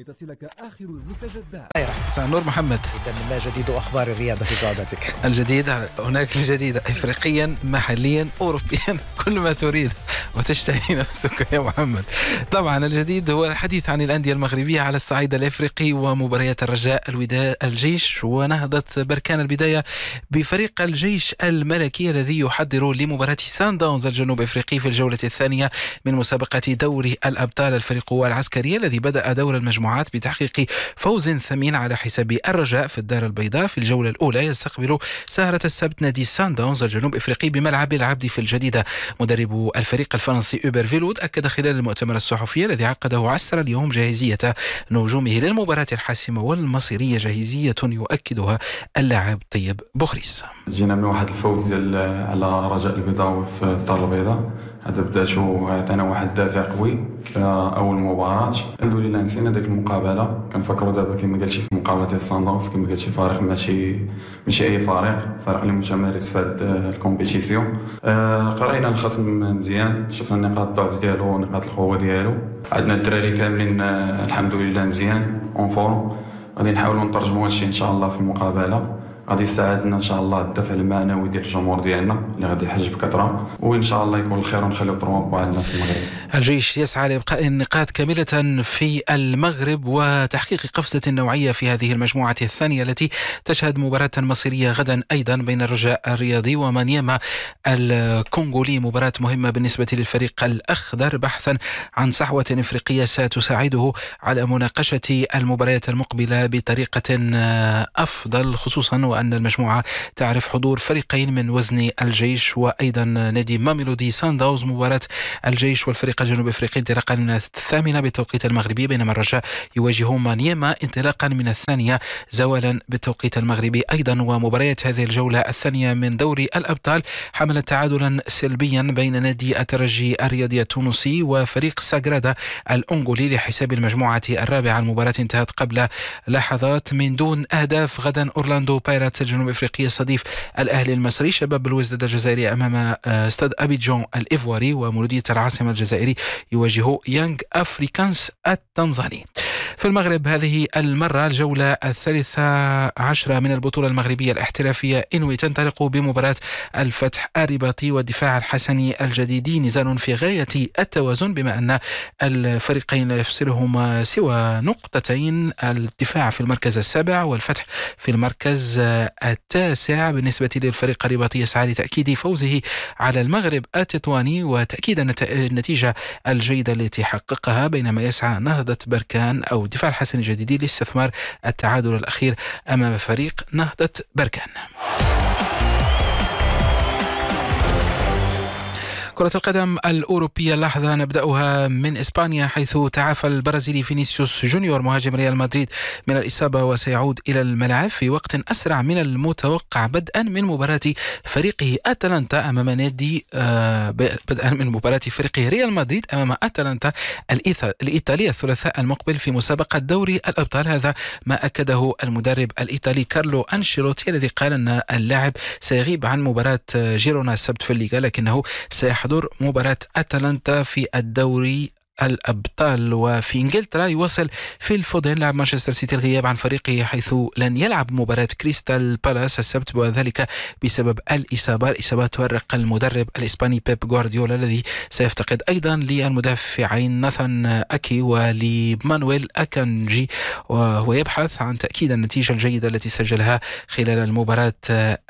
لتصلك آخر المستجدات مساء محمد إذا ما جديد أخبار الرياضة في جوابتك الجديد هناك الجديد إفريقيا محليا أوروبيا كل ما تريد وتشتهي نفسك يا محمد طبعا الجديد هو الحديث عن الأندية المغربية على الصعيد الإفريقي ومباريات الرجاء الوداء الجيش ونهضة بركان البداية بفريق الجيش الملكي الذي يحضر لمباراة سان داونز الجنوب إفريقي في الجولة الثانية من مسابقة دوري الأبطال الفريق العسكري الذي بدأ دور المجموعة المجموعات بتحقيق فوز ثمين على حساب الرجاء في الدار البيضاء في الجولة الأولى يستقبل سهرة السبت نادي سان داونز الجنوب إفريقي بملعب العبد في الجديدة مدرب الفريق الفرنسي أوبر فيلود أكد خلال المؤتمر الصحفي الذي عقده عسر اليوم جاهزية نجومه للمباراة الحاسمة والمصيرية جاهزية يؤكدها اللاعب طيب بخريس جينا من واحد الفوز على رجاء البيضاوي في الدار البيضاء هذا بداتو عطينا واحد الدافع قوي اول مباراه الحمد لله نسينا ديك المقابله كنفكروا دابا كما شي في مقابله ديال ساندونس كما شي فريق ماشي ماشي اي فريق فريق اللي متمارس في هاد الكومبيتيسيون آه، قرينا الخصم مزيان شفنا نقاط الضعف ديالو ونقاط القوه ديالو عندنا الدراري كاملين آه، الحمد لله مزيان اون فورم غادي نحاولوا نترجموا هادشي ان شاء الله في المقابله غادي يساعدنا ان شاء الله الدفع المعنوي ديال الجمهور ديالنا اللي غادي يحج بكثره وان شاء الله يكون الخير ونخليو 3 بوا عندنا في المغرب الجيش يسعى لابقاء النقاط كامله في المغرب وتحقيق قفزه نوعيه في هذه المجموعه الثانيه التي تشهد مباراه مصيريه غدا ايضا بين الرجاء الرياضي ومانياما الكونغولي مباراه مهمه بالنسبه للفريق الاخضر بحثا عن صحوه افريقيه ستساعده على مناقشه المباريات المقبله بطريقه افضل خصوصا وأن المجموعة تعرف حضور فريقين من وزن الجيش وأيضا نادي ماميلودي سانداوز مباراة الجيش والفريق الجنوب أفريقي انطلاقا من الثامنة بالتوقيت المغربي بينما الرجاء يواجه مانيما انطلاقا من الثانية زوالا بالتوقيت المغربي أيضا ومباريات هذه الجولة الثانية من دوري الأبطال حملت تعادلا سلبيا بين نادي الترجي الرياضي التونسي وفريق ساغرادا الأنغولي لحساب المجموعة الرابعة المباراة انتهت قبل لحظات من دون أهداف غدا أورلاندو بايرا مباراة الجنوب افريقية استضيف الاهلي المصري شباب الوزداد الجزائري امام آه، استاد ابيجون الايفواري ومولودية العاصمة الجزائري يواجه يانغ افريكانس التنزاني في المغرب هذه المرة الجولة الثالثة عشرة من البطولة المغربية الاحترافية إنوي تنطلق بمباراة الفتح الرباطي والدفاع الحسني الجديدي نزال في غاية التوازن بما أن الفريقين لا يفصلهما سوى نقطتين الدفاع في المركز السابع والفتح في المركز التاسع بالنسبة للفريق الرباطي يسعى لتأكيد فوزه على المغرب التطواني وتأكيد النتيجة الجيدة التي حققها بينما يسعى نهضة بركان أو والدفاع الحسن الجديد لاستثمار التعادل الأخير أمام فريق نهضة بركان كرة القدم الأوروبية اللحظة نبدأها من إسبانيا حيث تعافى البرازيلي فينيسيوس جونيور مهاجم ريال مدريد من الإصابة وسيعود إلى الملعب في وقت أسرع من المتوقع بدءا من مباراة فريقه أتلانتا أمام نادي آه بدءا من مباراة فريقه ريال مدريد أمام أتلانتا الإيطالية الثلاثاء المقبل في مسابقة دوري الأبطال هذا ما أكده المدرب الإيطالي كارلو أنشيلوتي الذي قال أن اللاعب سيغيب عن مباراة جيرونا السبت في الليغا لكنه سيحضر تحضر مباراة أتلانتا في الدوري الأبطال وفي إنجلترا يواصل فيل فودن لاعب مانشستر سيتي الغياب عن فريقه حيث لن يلعب مباراة كريستال بالاس السبت وذلك بسبب الإصابة الإصابة تؤرق المدرب الإسباني بيب غوارديولا الذي سيفتقد أيضا للمدافعين ناثان أكي ولمانويل أكانجي وهو يبحث عن تأكيد النتيجة الجيدة التي سجلها خلال المباراة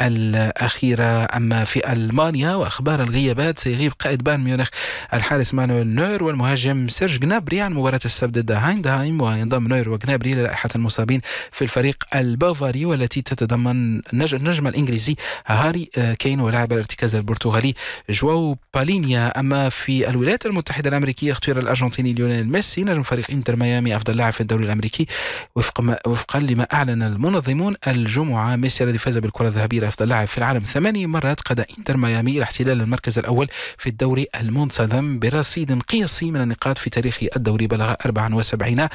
الأخيرة أما في ألمانيا وأخبار الغيابات سيغيب قائد بان ميونخ الحارس مانويل نور والمهاجم ينضم سيرج جنابري عن مباراة السبت ضد هايندهايم وينضم نوير وجنابري لائحة المصابين في الفريق البافاري والتي تتضمن النجم الإنجليزي هاري آه، كين ولاعب الارتكاز البرتغالي جواو بالينيا أما في الولايات المتحدة الأمريكية اختير الأرجنتيني ليونيل ميسي نجم فريق إنتر ميامي أفضل لاعب في الدوري الأمريكي وفق ما وفقا لما أعلن المنظمون الجمعة ميسي الذي فاز بالكرة الذهبية لأفضل لاعب في العالم ثماني مرات قاد إنتر ميامي إلى احتلال المركز الأول في الدوري المنتظم برصيد قياسي من النقاط النقاط في تاريخ الدوري بلغ 74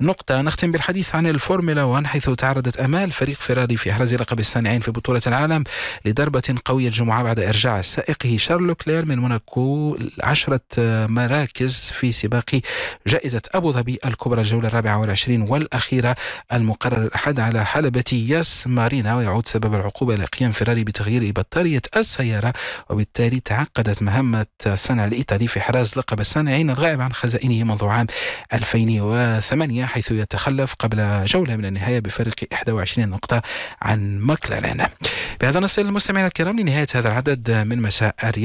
نقطة نختم بالحديث عن الفورمولا 1 حيث تعرضت أمال فريق فيراري في إحراز لقب الصانعين في بطولة العالم لضربة قوية الجمعة بعد إرجاع سائقه شارلو كلير من موناكو عشرة مراكز في سباق جائزة أبو ظبي الكبرى الجولة الرابعة والعشرين والأخيرة المقرر الأحد على حلبة ياس مارينا ويعود سبب العقوبة إلى قيام فيراري بتغيير بطارية السيارة وبالتالي تعقدت مهمة الصنع الإيطالي في إحراز لقب الصانعين الغائب الغائب عن خزائنه منذ عام 2008 حيث يتخلف قبل جولة من النهاية بفارق 21 نقطة عن ماكلارين بهذا نصل المستمعين الكرام لنهاية هذا العدد من مساء الرياضة